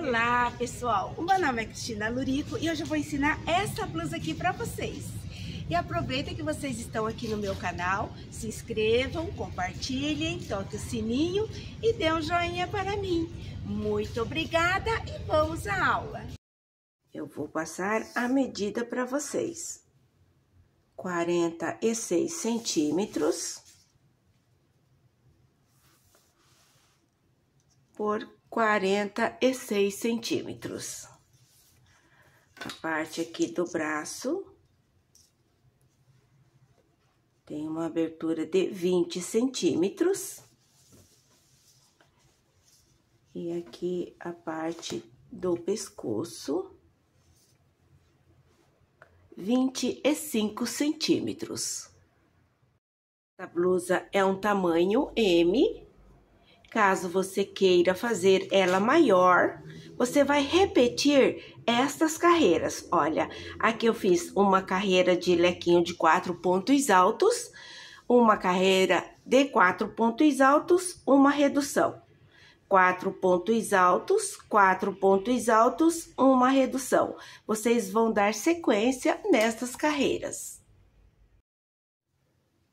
Olá pessoal, o meu nome é Cristina Lurico e hoje eu vou ensinar essa blusa aqui para vocês. E aproveita que vocês estão aqui no meu canal, se inscrevam, compartilhem, toque o sininho e dê um joinha para mim. Muito obrigada e vamos à aula! Eu vou passar a medida para vocês. 46 centímetros por 46 centímetros. A parte aqui do braço tem uma abertura de 20 centímetros. E aqui a parte do pescoço, 25 centímetros. A blusa é um tamanho M, Caso você queira fazer ela maior, você vai repetir estas carreiras. Olha, aqui eu fiz uma carreira de lequinho de quatro pontos altos, uma carreira de quatro pontos altos, uma redução. Quatro pontos altos, quatro pontos altos, uma redução. Vocês vão dar sequência nestas carreiras.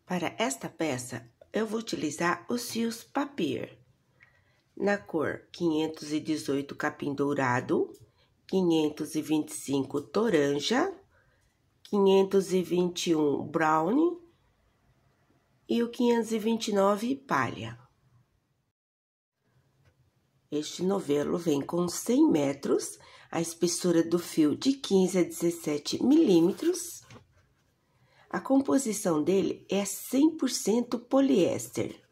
Para esta peça, eu vou utilizar os fios papier na cor 518 capim dourado, 525 toranja, 521 brown e o 529 palha. Este novelo vem com 100 metros, a espessura do fio de 15 a 17 milímetros. A composição dele é 100% poliéster.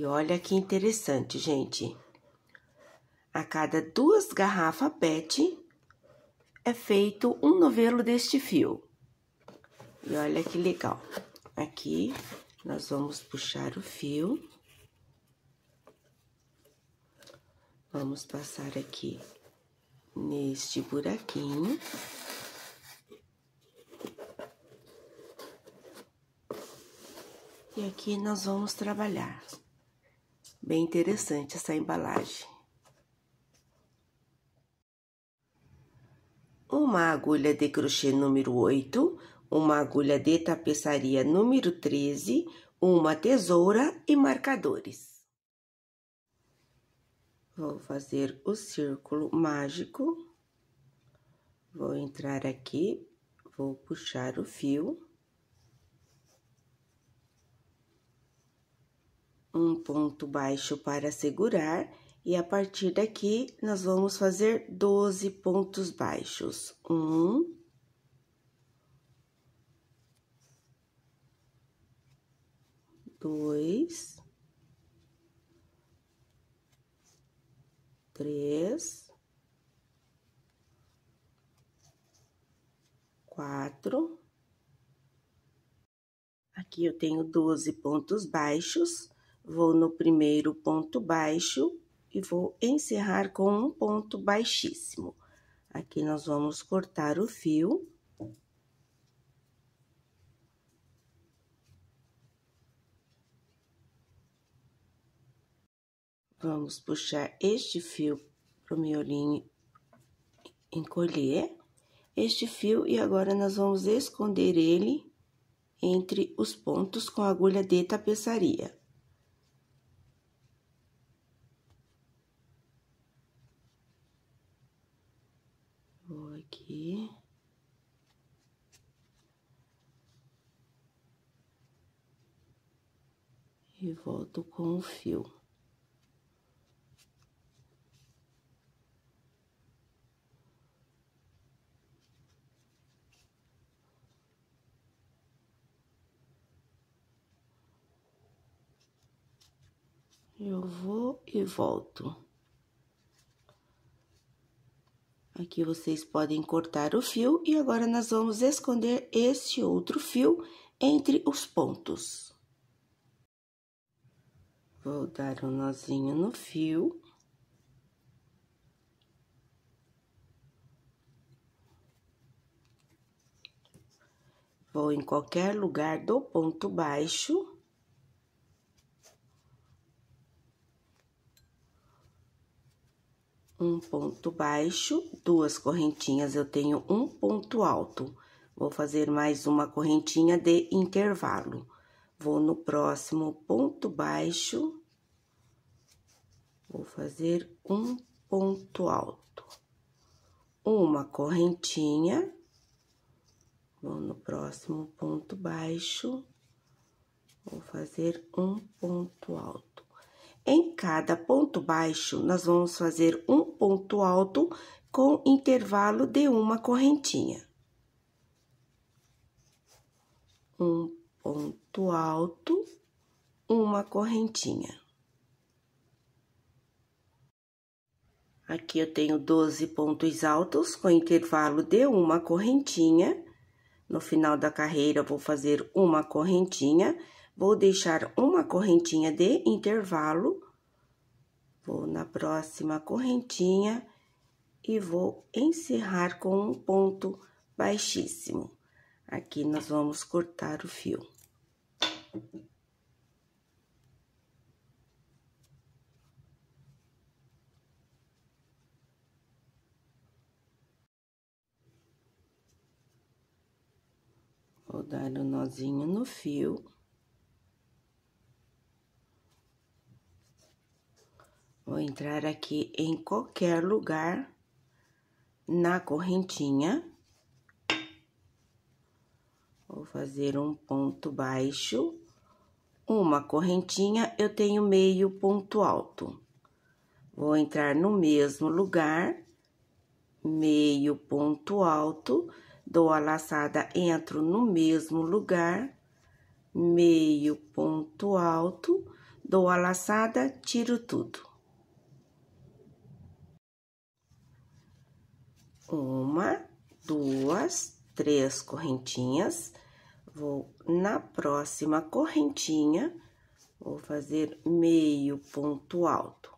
E olha que interessante, gente. A cada duas garrafas PET é feito um novelo deste fio. E olha que legal. Aqui nós vamos puxar o fio. Vamos passar aqui neste buraquinho. E aqui nós vamos trabalhar. Bem interessante essa embalagem. Uma agulha de crochê número 8, uma agulha de tapeçaria número 13, uma tesoura e marcadores. Vou fazer o círculo mágico. Vou entrar aqui, vou puxar o fio. um ponto baixo para segurar e a partir daqui nós vamos fazer 12 pontos baixos. Um, dois, três, quatro. Aqui eu tenho 12 pontos baixos vou no primeiro ponto baixo e vou encerrar com um ponto baixíssimo. Aqui nós vamos cortar o fio. Vamos puxar este fio para o miolinho encolher este fio e agora nós vamos esconder ele entre os pontos com a agulha de tapeçaria. aqui. E volto com o fio. Eu vou e volto. Aqui vocês podem cortar o fio e agora nós vamos esconder este outro fio entre os pontos. Vou dar um nozinho no fio. Vou em qualquer lugar do ponto baixo. um ponto baixo, duas correntinhas, eu tenho um ponto alto. Vou fazer mais uma correntinha de intervalo. Vou no próximo ponto baixo, vou fazer um ponto alto. Uma correntinha, vou no próximo ponto baixo, vou fazer um ponto alto. Em cada ponto baixo, nós vamos fazer um ponto alto com intervalo de uma correntinha. Um ponto alto, uma correntinha. Aqui eu tenho 12 pontos altos com intervalo de uma correntinha. No final da carreira, eu vou fazer uma correntinha Vou deixar uma correntinha de intervalo. Vou na próxima correntinha e vou encerrar com um ponto baixíssimo. Aqui nós vamos cortar o fio. Vou dar o um nozinho no fio. Vou entrar aqui em qualquer lugar na correntinha. Vou fazer um ponto baixo, uma correntinha, eu tenho meio ponto alto. Vou entrar no mesmo lugar, meio ponto alto, dou a laçada, entro no mesmo lugar, meio ponto alto, dou a laçada, tiro tudo. uma, duas, três correntinhas. Vou na próxima correntinha, vou fazer meio ponto alto.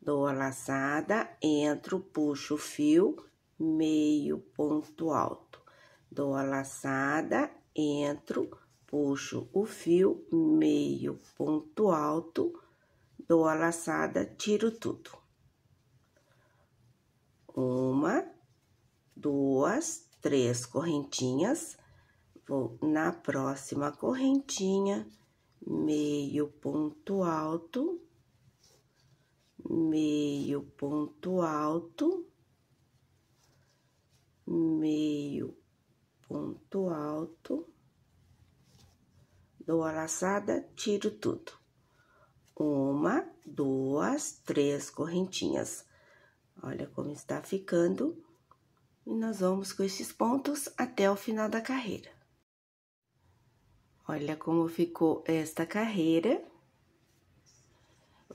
Dou a laçada, entro, puxo o fio, meio ponto alto. Dou a laçada, entro, puxo o fio, meio ponto alto. Dou a laçada, tiro tudo. Uma, duas, três correntinhas, vou na próxima correntinha, meio ponto alto, meio ponto alto, meio ponto alto, dou a laçada, tiro tudo. Uma, duas, três correntinhas. Olha como está ficando e nós vamos com esses pontos até o final da carreira. Olha como ficou esta carreira.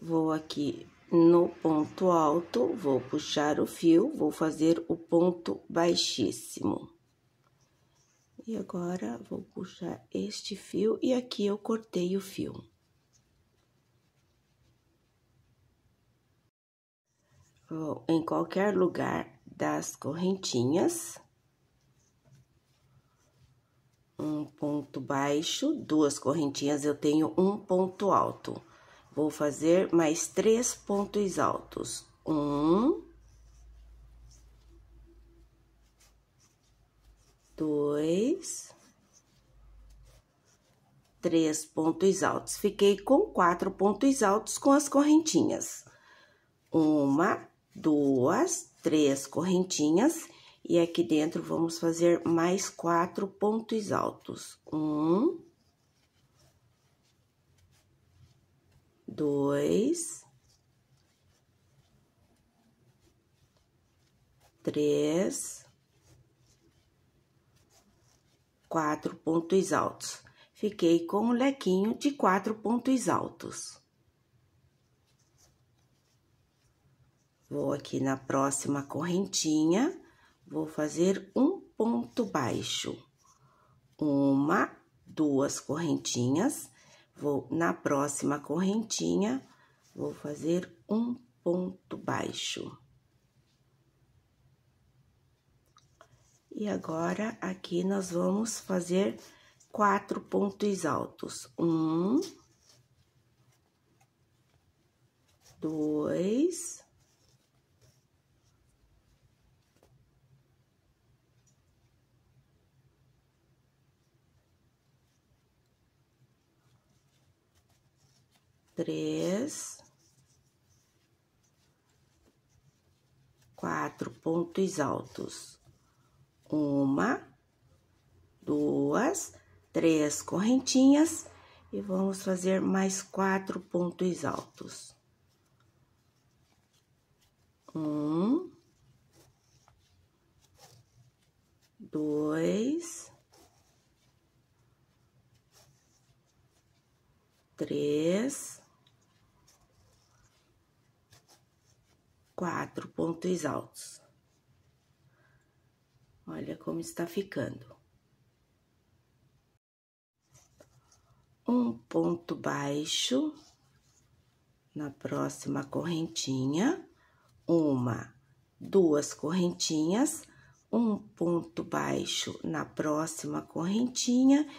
Vou aqui no ponto alto, vou puxar o fio, vou fazer o ponto baixíssimo. E agora, vou puxar este fio e aqui eu cortei o fio. Vou em qualquer lugar das correntinhas. Um ponto baixo, duas correntinhas, eu tenho um ponto alto. Vou fazer mais três pontos altos. Um... Dois... Três pontos altos. Fiquei com quatro pontos altos com as correntinhas. Uma, duas, três correntinhas e aqui dentro vamos fazer mais quatro pontos altos. Um, dois, três, quatro pontos altos. Fiquei com o lequinho de quatro pontos altos. Vou aqui na próxima correntinha, vou fazer um ponto baixo. Uma, duas correntinhas. Vou na próxima correntinha, vou fazer um ponto baixo. E agora, aqui nós vamos fazer quatro pontos altos. Um, dois, três, quatro pontos altos. Uma, duas, três correntinhas e vamos fazer mais quatro pontos altos. Um, dois, três, quatro pontos altos. Olha como está ficando. Um ponto baixo na próxima correntinha, uma, duas correntinhas, um ponto baixo na próxima correntinha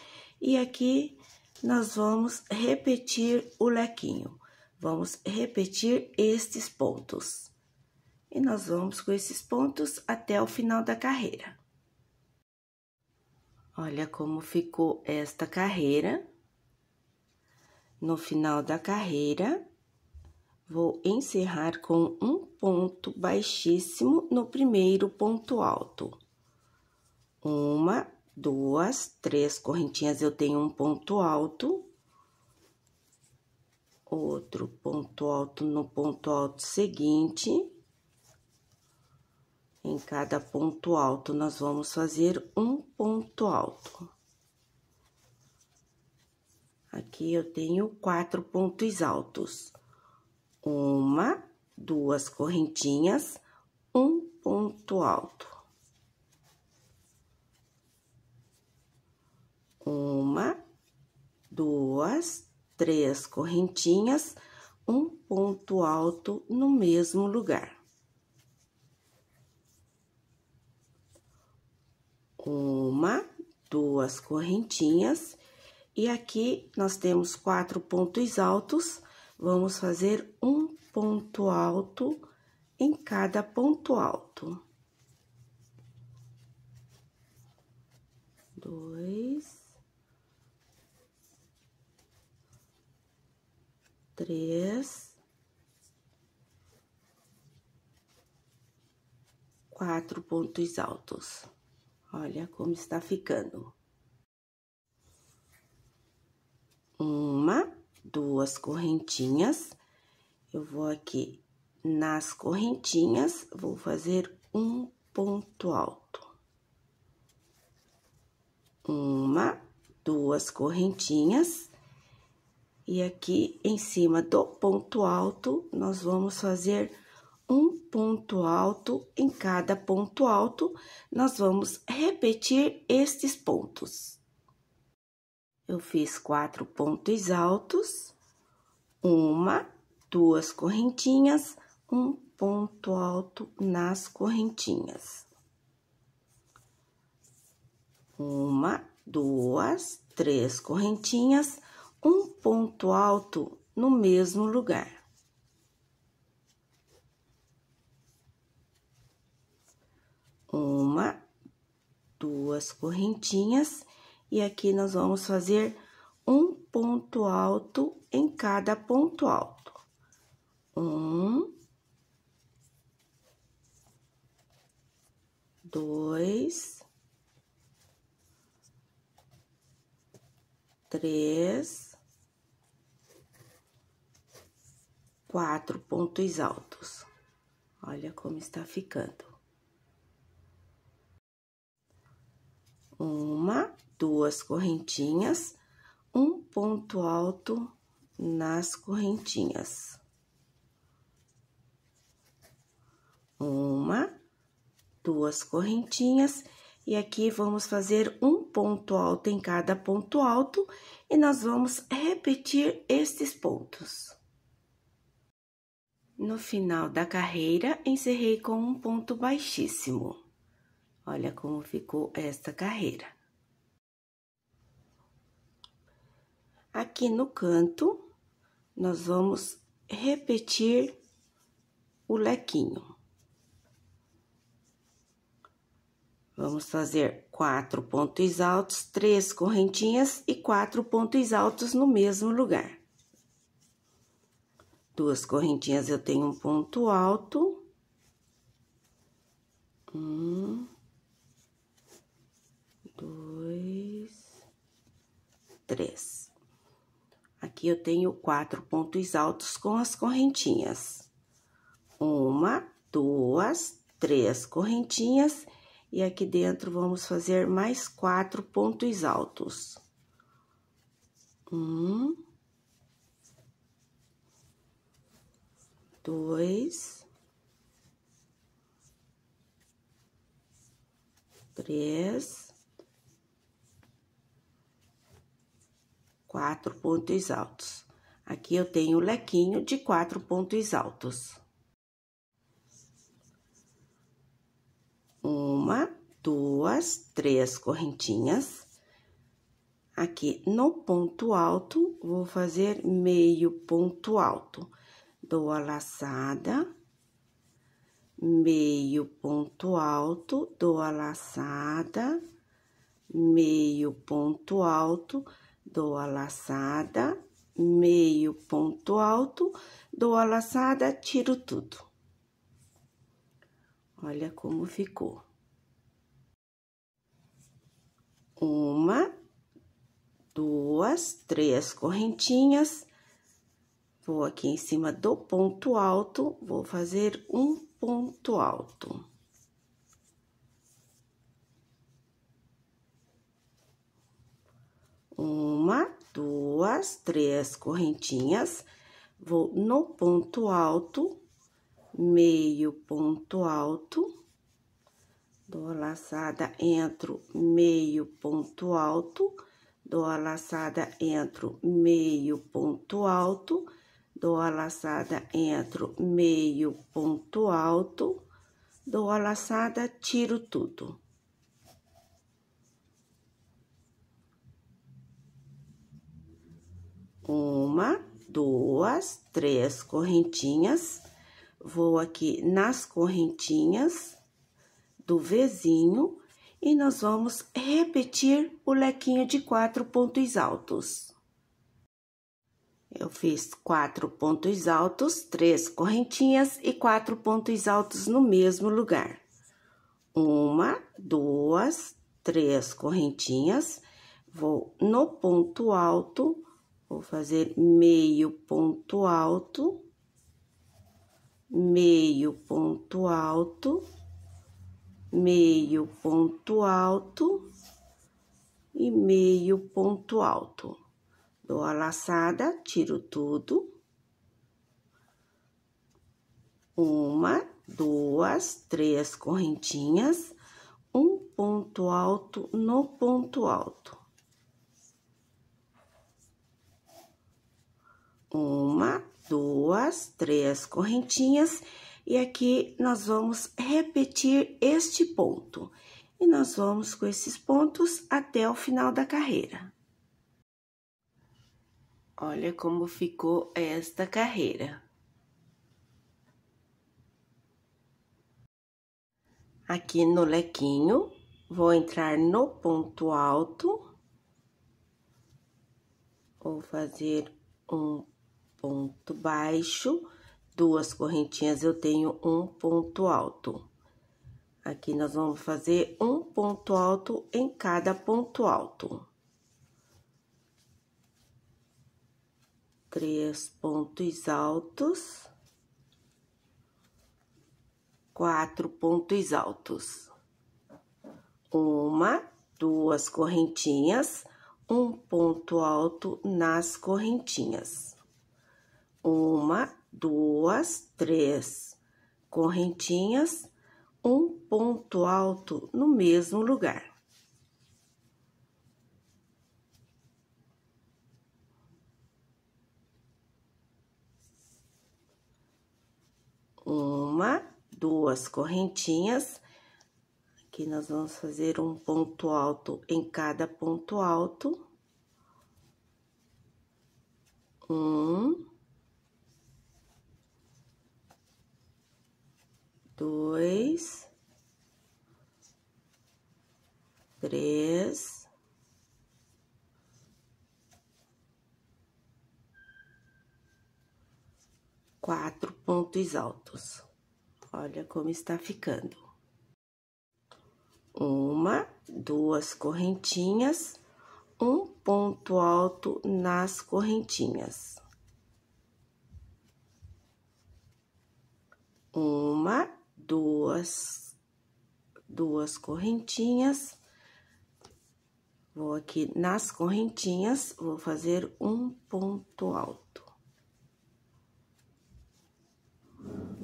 e aqui nós vamos repetir o lequinho. Vamos repetir estes pontos e nós vamos com esses pontos até o final da carreira. Olha como ficou esta carreira. No final da carreira, vou encerrar com um ponto baixíssimo no primeiro ponto alto. Uma, duas, três correntinhas eu tenho um ponto alto. Outro ponto alto no ponto alto seguinte em cada ponto alto, nós vamos fazer um ponto alto. Aqui eu tenho quatro pontos altos. Uma, duas correntinhas, um ponto alto. Uma, duas, três correntinhas, um ponto alto no mesmo lugar. uma, duas correntinhas. E aqui nós temos quatro pontos altos, vamos fazer um ponto alto em cada ponto alto. Dois. Três. Quatro pontos altos. Olha como está ficando. Uma, duas correntinhas. Eu vou aqui nas correntinhas, vou fazer um ponto alto. Uma, duas correntinhas. E aqui em cima do ponto alto, nós vamos fazer um ponto alto em cada ponto alto, nós vamos repetir estes pontos. Eu fiz quatro pontos altos, uma, duas correntinhas, um ponto alto nas correntinhas. Uma, duas, três correntinhas, um ponto alto no mesmo lugar. uma, duas correntinhas, e aqui nós vamos fazer um ponto alto em cada ponto alto. Um, dois, três, quatro pontos altos. Olha como está ficando. uma, duas correntinhas, um ponto alto nas correntinhas. Uma, duas correntinhas, e aqui vamos fazer um ponto alto em cada ponto alto, e nós vamos repetir estes pontos. No final da carreira, encerrei com um ponto baixíssimo. Olha como ficou esta carreira. Aqui no canto, nós vamos repetir o lequinho. Vamos fazer quatro pontos altos, três correntinhas e quatro pontos altos no mesmo lugar. Duas correntinhas eu tenho um ponto alto. Um dois, três. Aqui eu tenho quatro pontos altos com as correntinhas. Uma, duas, três correntinhas. E aqui dentro, vamos fazer mais quatro pontos altos. Um. Dois. Três. quatro pontos altos. Aqui eu tenho o lequinho de quatro pontos altos. Uma, duas, três correntinhas. Aqui no ponto alto, vou fazer meio ponto alto. Dou a laçada, meio ponto alto, dou a laçada, meio ponto alto dou a laçada, meio ponto alto, dou a laçada, tiro tudo. Olha como ficou. Uma, duas, três correntinhas. Vou aqui em cima do ponto alto, vou fazer um ponto alto. Uma, duas, três correntinhas. Vou no ponto alto, meio ponto alto. Dou a laçada, entro, meio ponto alto. Dou a laçada, entro, meio ponto alto. Dou a laçada, entro, meio ponto alto. Dou a laçada, tiro tudo. uma, duas, três correntinhas, vou aqui nas correntinhas do vizinho e nós vamos repetir o lequinho de quatro pontos altos. Eu fiz quatro pontos altos, três correntinhas e quatro pontos altos no mesmo lugar. Uma, duas, três correntinhas, vou no ponto alto, Vou fazer meio ponto alto, meio ponto alto, meio ponto alto e meio ponto alto. Dou a laçada, tiro tudo. Uma, duas, três correntinhas, um ponto alto no ponto alto uma, duas, três correntinhas. E aqui nós vamos repetir este ponto. E nós vamos com esses pontos até o final da carreira. Olha como ficou esta carreira. Aqui no lequinho, vou entrar no ponto alto. Vou fazer um ponto baixo, duas correntinhas eu tenho um ponto alto. Aqui nós vamos fazer um ponto alto em cada ponto alto. Três pontos altos. Quatro pontos altos. Uma, duas correntinhas, um ponto alto nas correntinhas uma, duas, três correntinhas, um ponto alto no mesmo lugar. Uma, duas correntinhas. Aqui nós vamos fazer um ponto alto em cada ponto alto. Um, dois, três, quatro pontos altos. Olha como está ficando. Uma, duas correntinhas, um ponto alto nas correntinhas. Uma, duas, duas correntinhas. Vou aqui nas correntinhas, vou fazer um ponto alto.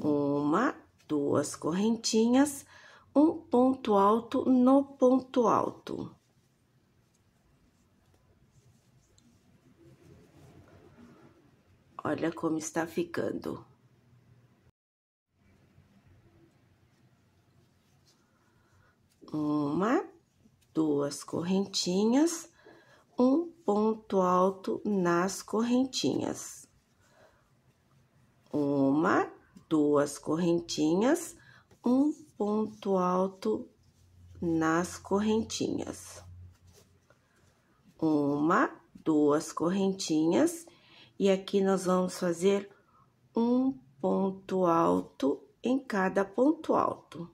Uma, duas correntinhas, um ponto alto no ponto alto. Olha como está ficando. uma, duas correntinhas, um ponto alto nas correntinhas. Uma, duas correntinhas, um ponto alto nas correntinhas. Uma, duas correntinhas, e aqui nós vamos fazer um ponto alto em cada ponto alto.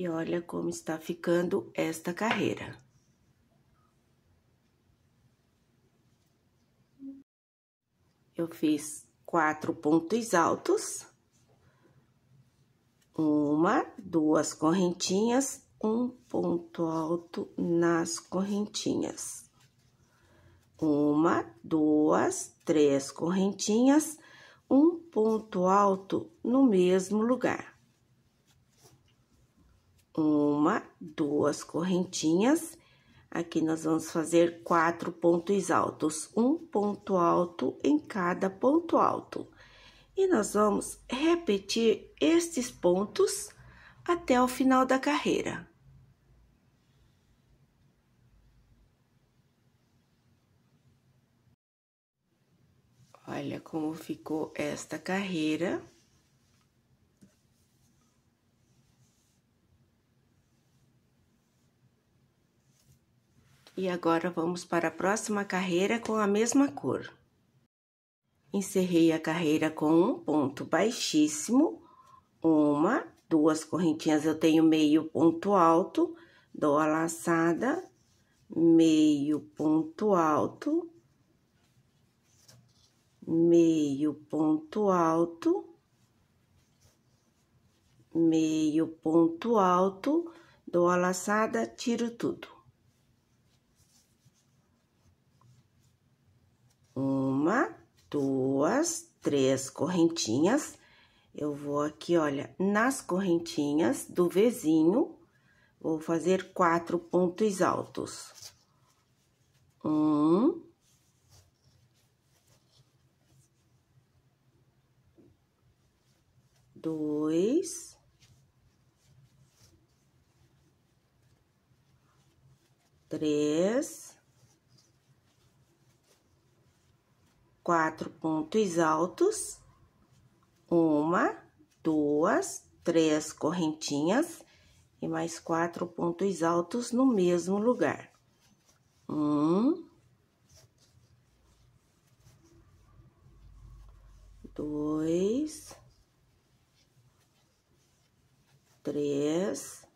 E olha como está ficando esta carreira. Eu fiz quatro pontos altos, uma, duas correntinhas, um ponto alto nas correntinhas uma, duas, três correntinhas, um ponto alto no mesmo lugar uma, duas correntinhas. Aqui nós vamos fazer quatro pontos altos, um ponto alto em cada ponto alto. E nós vamos repetir estes pontos até o final da carreira. Olha como ficou esta carreira. E agora vamos para a próxima carreira com a mesma cor. Encerrei a carreira com um ponto baixíssimo, uma, duas correntinhas eu tenho meio ponto alto, dou a laçada, meio ponto alto, meio ponto alto, meio ponto alto, dou a laçada, tiro tudo. Uma, duas, três correntinhas. Eu vou aqui, olha, nas correntinhas do vizinho, vou fazer quatro pontos altos. Um. Dois. Três. quatro pontos altos, uma, duas, três correntinhas e mais quatro pontos altos no mesmo lugar. Um, dois, três,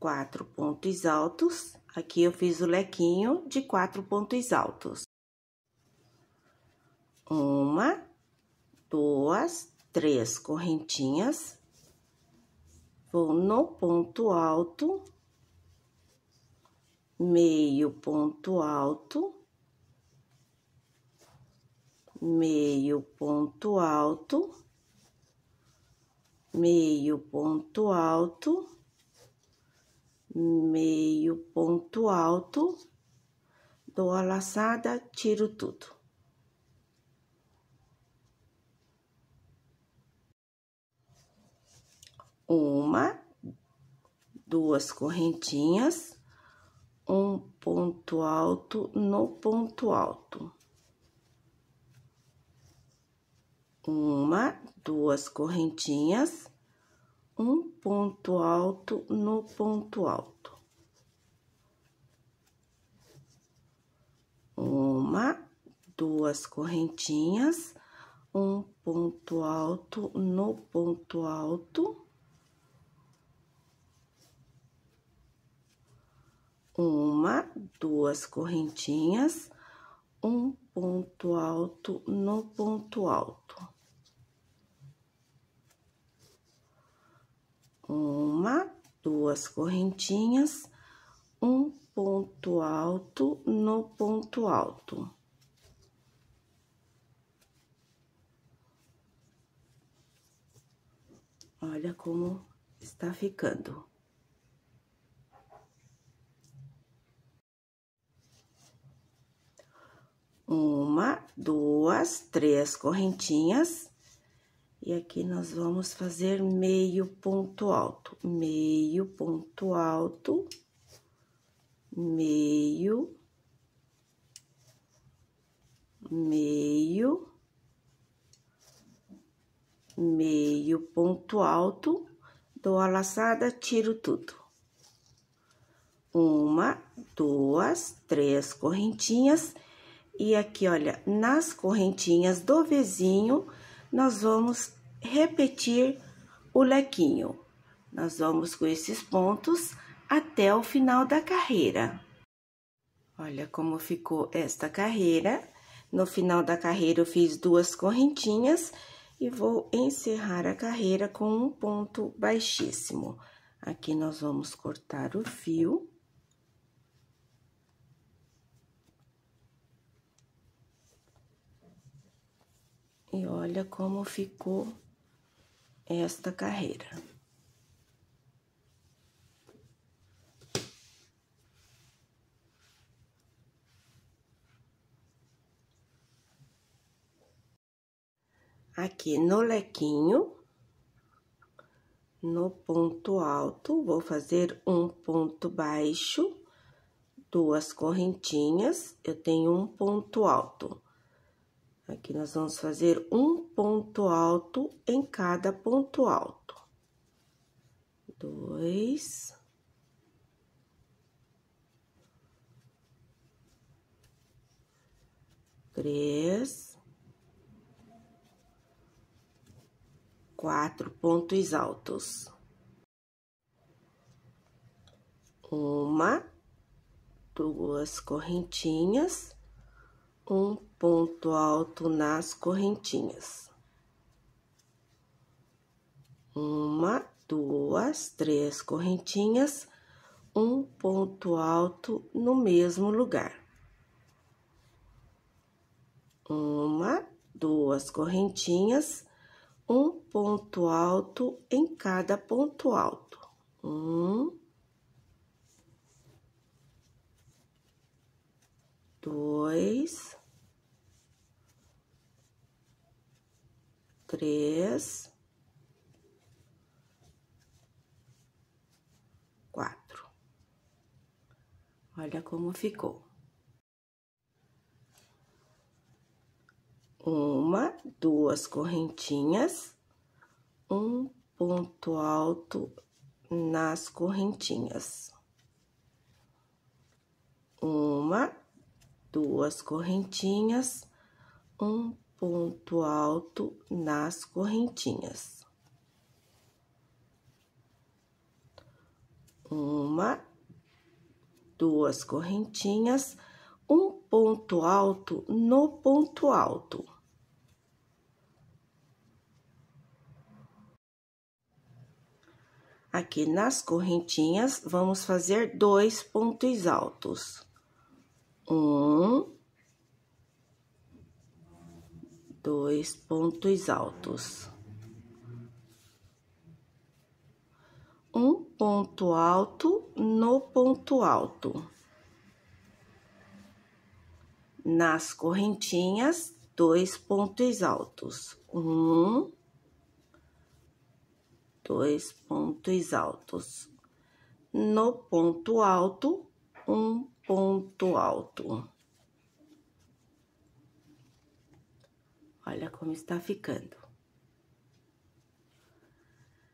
quatro pontos altos Aqui eu fiz o lequinho de quatro pontos altos. Uma, duas, três correntinhas. Vou no ponto alto, meio ponto alto, meio ponto alto, meio ponto alto meio ponto alto, dou a laçada, tiro tudo. Uma, duas correntinhas, um ponto alto no ponto alto. Uma, duas correntinhas, um ponto alto no ponto alto. Uma, duas correntinhas, um ponto alto no ponto alto. Uma, duas correntinhas, um ponto alto no ponto alto. uma, duas correntinhas, um ponto alto no ponto alto. Olha como está ficando. Uma, duas, três correntinhas e aqui nós vamos fazer meio ponto alto, meio ponto alto, meio, meio, meio ponto alto, dou a laçada, tiro tudo. Uma, duas, três correntinhas. E aqui, olha, nas correntinhas do vizinho, nós vamos repetir o lequinho. Nós vamos com esses pontos até o final da carreira. Olha como ficou esta carreira. No final da carreira, eu fiz duas correntinhas e vou encerrar a carreira com um ponto baixíssimo. Aqui, nós vamos cortar o fio. E olha como ficou esta carreira. Aqui no lequinho, no ponto alto, vou fazer um ponto baixo, duas correntinhas, eu tenho um ponto alto Aqui nós vamos fazer um ponto alto em cada ponto alto. Dois. Três. Quatro pontos altos. Uma, duas correntinhas um ponto alto nas correntinhas. Uma, duas, três correntinhas, um ponto alto no mesmo lugar. Uma, duas correntinhas, um ponto alto em cada ponto alto. Um, dois, três, quatro. Olha como ficou. Uma, duas correntinhas, um ponto alto nas correntinhas. Uma, duas correntinhas, um ponto alto nas correntinhas. Uma, duas correntinhas, um ponto alto no ponto alto. Aqui nas correntinhas, vamos fazer dois pontos altos. Um, dois pontos altos. Um ponto alto no ponto alto. Nas correntinhas, dois pontos altos. Um, dois pontos altos. No ponto alto, um ponto alto. Olha como está ficando.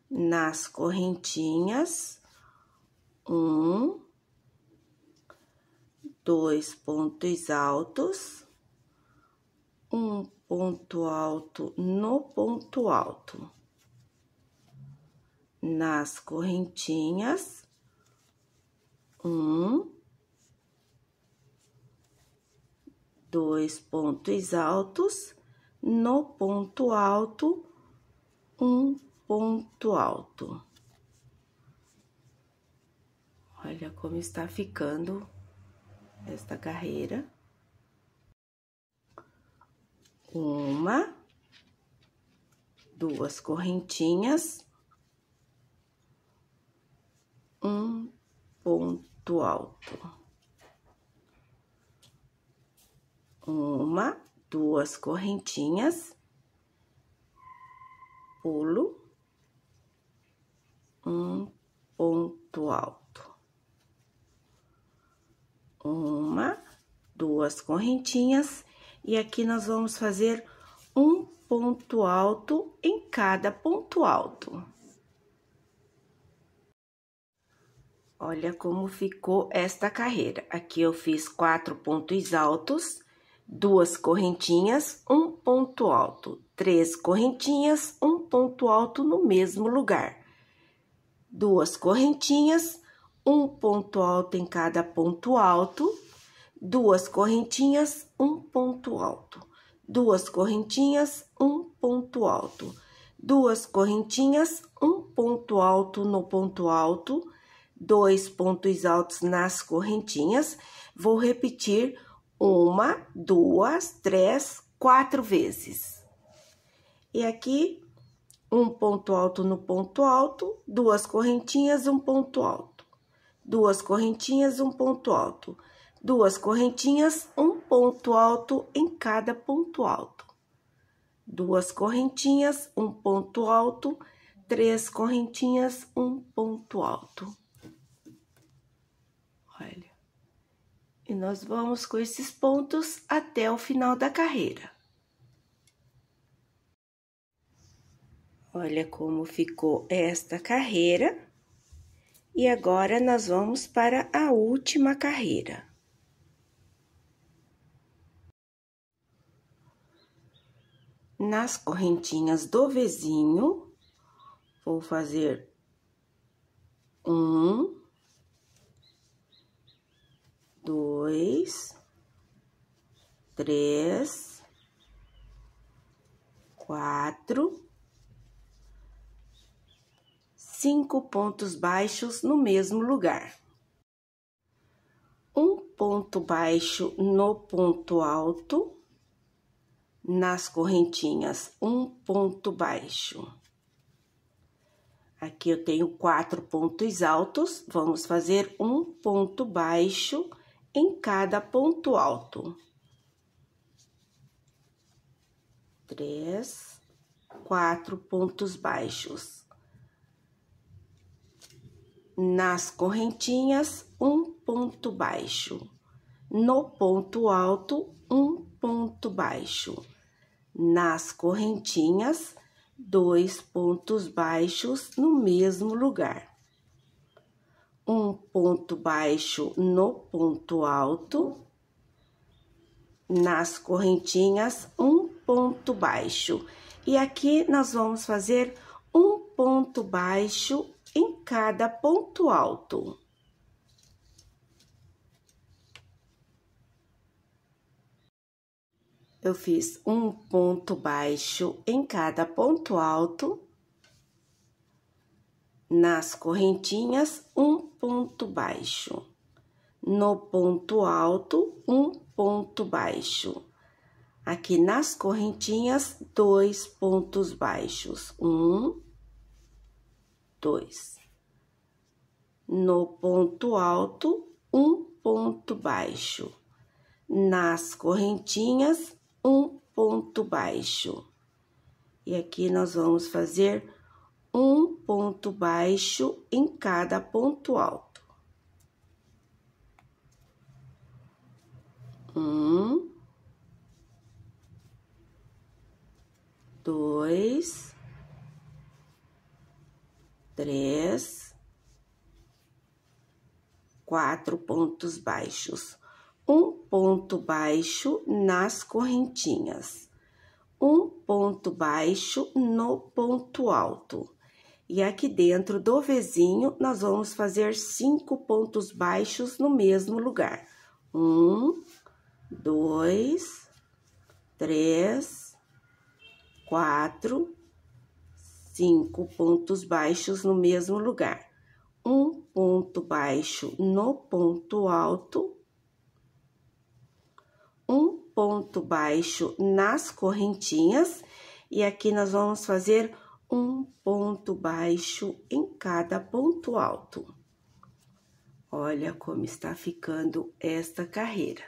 Nas correntinhas, um, dois pontos altos, um ponto alto no ponto alto. Nas correntinhas, um, dois pontos altos no ponto alto, um ponto alto. Olha como está ficando esta carreira. Uma, duas correntinhas, um ponto alto. Uma, duas correntinhas, pulo, um ponto alto, uma, duas correntinhas, e aqui nós vamos fazer um ponto alto em cada ponto alto. Olha como ficou esta carreira. Aqui eu fiz quatro pontos altos duas correntinhas, um ponto alto, três correntinhas, um ponto alto no mesmo lugar, duas correntinhas, um ponto alto em cada ponto alto, duas correntinhas, um ponto alto, duas correntinhas, um ponto alto, duas correntinhas, um ponto alto no ponto alto, dois pontos altos nas correntinhas. Vou repetir uma, duas, três, quatro vezes. E aqui, um ponto alto no ponto alto, duas correntinhas, um ponto alto, duas correntinhas, um ponto alto, duas correntinhas, um ponto alto em cada ponto alto, duas correntinhas, um ponto alto, três correntinhas, um ponto alto. Olha. E nós vamos com esses pontos até o final da carreira. Olha como ficou esta carreira. E agora nós vamos para a última carreira. Nas correntinhas do vizinho, vou fazer um, dois, três, quatro, cinco pontos baixos no mesmo lugar. Um ponto baixo no ponto alto, nas correntinhas, um ponto baixo. Aqui eu tenho quatro pontos altos, vamos fazer um ponto baixo em cada ponto alto. Três, quatro pontos baixos. Nas correntinhas, um ponto baixo. No ponto alto, um ponto baixo. Nas correntinhas, dois pontos baixos no mesmo lugar um ponto baixo no ponto alto, nas correntinhas, um ponto baixo. E aqui nós vamos fazer um ponto baixo em cada ponto alto. Eu fiz um ponto baixo em cada ponto alto nas correntinhas, um ponto baixo. No ponto alto, um ponto baixo. Aqui nas correntinhas, dois pontos baixos. Um, dois. No ponto alto, um ponto baixo. Nas correntinhas, um ponto baixo. E aqui nós vamos fazer um ponto baixo em cada ponto alto. Um, dois, três, quatro pontos baixos. Um ponto baixo nas correntinhas, um ponto baixo no ponto alto e aqui dentro do vizinho, nós vamos fazer cinco pontos baixos no mesmo lugar. Um, dois, três, quatro, cinco pontos baixos no mesmo lugar. Um ponto baixo no ponto alto. Um ponto baixo nas correntinhas. E aqui nós vamos fazer um ponto baixo em cada ponto alto. Olha como está ficando esta carreira.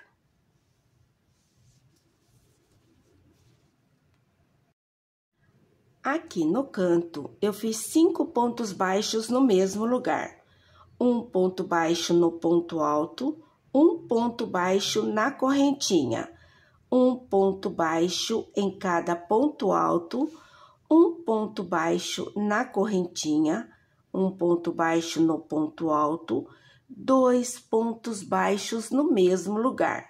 Aqui no canto, eu fiz cinco pontos baixos no mesmo lugar. Um ponto baixo no ponto alto, um ponto baixo na correntinha, um ponto baixo em cada ponto alto, um ponto baixo na correntinha, um ponto baixo no ponto alto, dois pontos baixos no mesmo lugar,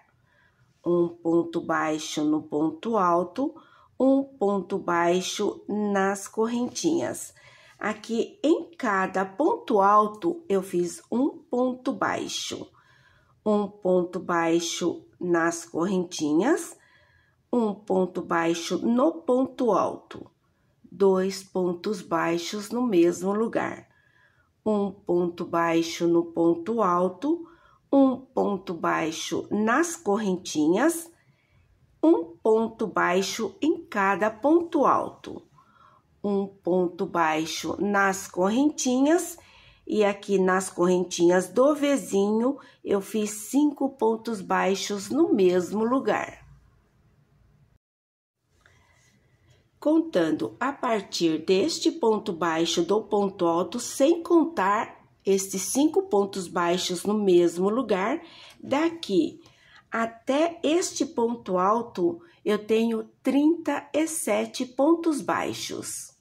um ponto baixo no ponto alto, um ponto baixo nas correntinhas. Aqui em cada ponto alto eu fiz um ponto baixo, um ponto baixo nas correntinhas, um ponto baixo no ponto alto dois pontos baixos no mesmo lugar, um ponto baixo no ponto alto, um ponto baixo nas correntinhas, um ponto baixo em cada ponto alto, um ponto baixo nas correntinhas e aqui nas correntinhas do vizinho eu fiz cinco pontos baixos no mesmo lugar. contando a partir deste ponto baixo do ponto alto, sem contar estes cinco pontos baixos no mesmo lugar, daqui até este ponto alto eu tenho 37 pontos baixos.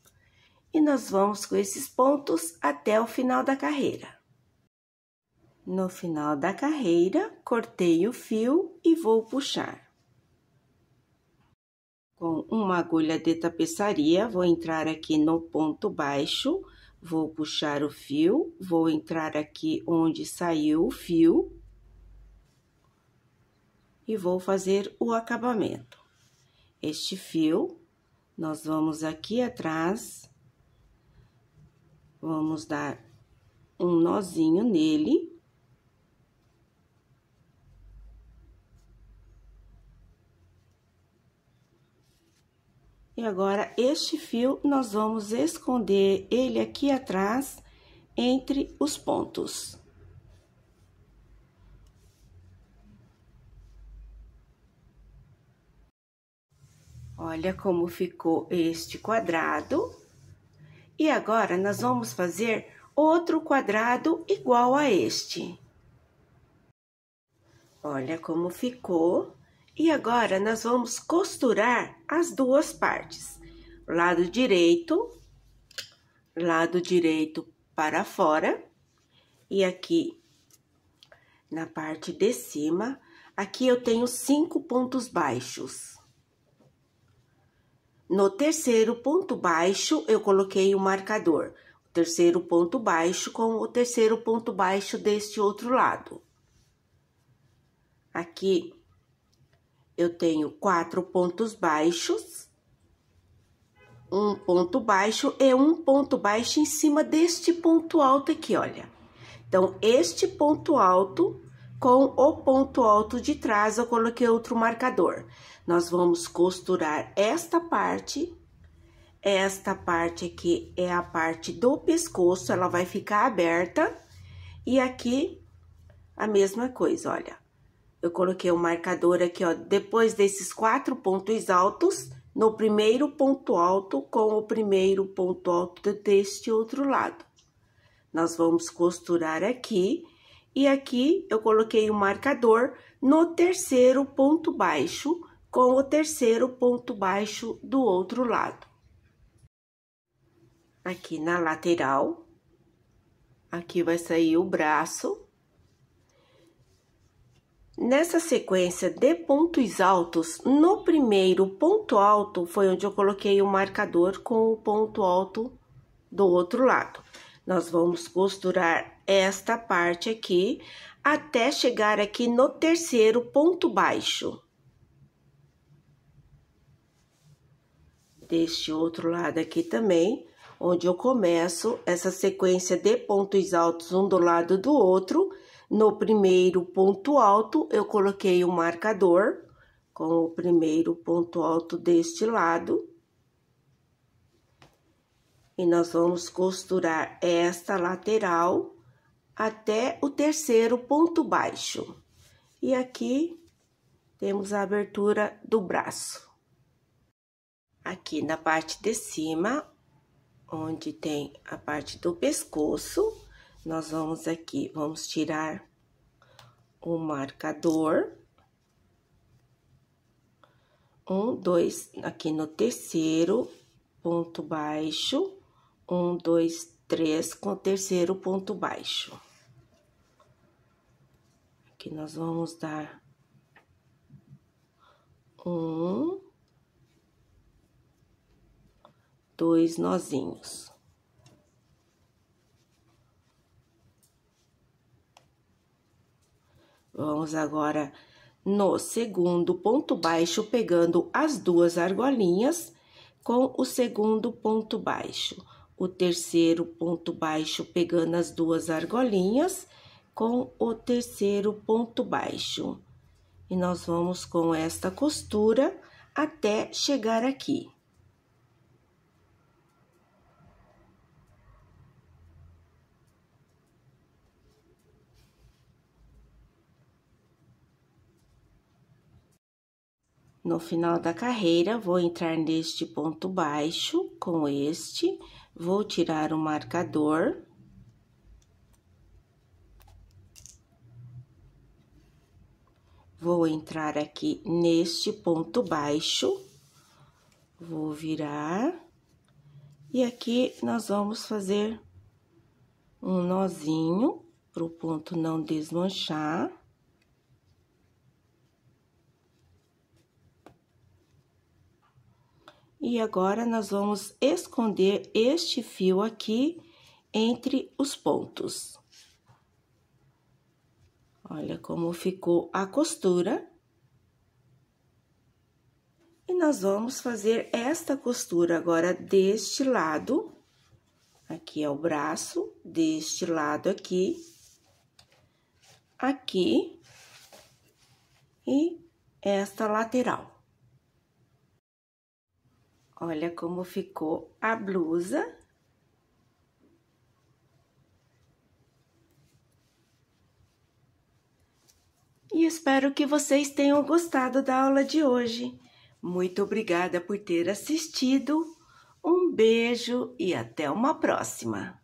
E nós vamos com esses pontos até o final da carreira. No final da carreira, cortei o fio e vou puxar com uma agulha de tapeçaria, vou entrar aqui no ponto baixo, vou puxar o fio, vou entrar aqui onde saiu o fio e vou fazer o acabamento. Este fio, nós vamos aqui atrás, vamos dar um nozinho nele E agora, este fio, nós vamos esconder ele aqui atrás, entre os pontos. Olha como ficou este quadrado. E agora, nós vamos fazer outro quadrado igual a este. Olha como ficou. E agora, nós vamos costurar as duas partes. Lado direito, lado direito para fora. E aqui, na parte de cima, aqui eu tenho cinco pontos baixos. No terceiro ponto baixo, eu coloquei o um marcador. O terceiro ponto baixo com o terceiro ponto baixo deste outro lado. Aqui eu tenho quatro pontos baixos, um ponto baixo e um ponto baixo em cima deste ponto alto aqui, olha. Então, este ponto alto com o ponto alto de trás, eu coloquei outro marcador. Nós vamos costurar esta parte. Esta parte aqui é a parte do pescoço, ela vai ficar aberta. E aqui, a mesma coisa, olha eu coloquei o um marcador aqui, ó, depois desses quatro pontos altos, no primeiro ponto alto com o primeiro ponto alto deste outro lado. Nós vamos costurar aqui, e aqui eu coloquei o um marcador no terceiro ponto baixo com o terceiro ponto baixo do outro lado. Aqui na lateral, aqui vai sair o braço Nessa sequência de pontos altos, no primeiro ponto alto foi onde eu coloquei o marcador com o ponto alto do outro lado. Nós vamos costurar esta parte aqui até chegar aqui no terceiro ponto baixo. Deste outro lado aqui também, onde eu começo essa sequência de pontos altos um do lado do outro no primeiro ponto alto, eu coloquei o um marcador com o primeiro ponto alto deste lado. E nós vamos costurar esta lateral até o terceiro ponto baixo. E aqui temos a abertura do braço. Aqui na parte de cima, onde tem a parte do pescoço, nós vamos aqui, vamos tirar o marcador. Um, dois, aqui no terceiro ponto baixo, um, dois, três, com o terceiro ponto baixo. Aqui nós vamos dar um, dois nozinhos. Vamos agora no segundo ponto baixo, pegando as duas argolinhas com o segundo ponto baixo. O terceiro ponto baixo, pegando as duas argolinhas com o terceiro ponto baixo. E nós vamos com esta costura até chegar aqui. No final da carreira, vou entrar neste ponto baixo com este, vou tirar o marcador. Vou entrar aqui neste ponto baixo, vou virar, e aqui nós vamos fazer um nozinho para o ponto não desmanchar. E agora, nós vamos esconder este fio aqui entre os pontos. Olha como ficou a costura. E nós vamos fazer esta costura agora deste lado. Aqui é o braço, deste lado aqui. Aqui. E esta lateral. Olha como ficou a blusa. E espero que vocês tenham gostado da aula de hoje. Muito obrigada por ter assistido. Um beijo e até uma próxima!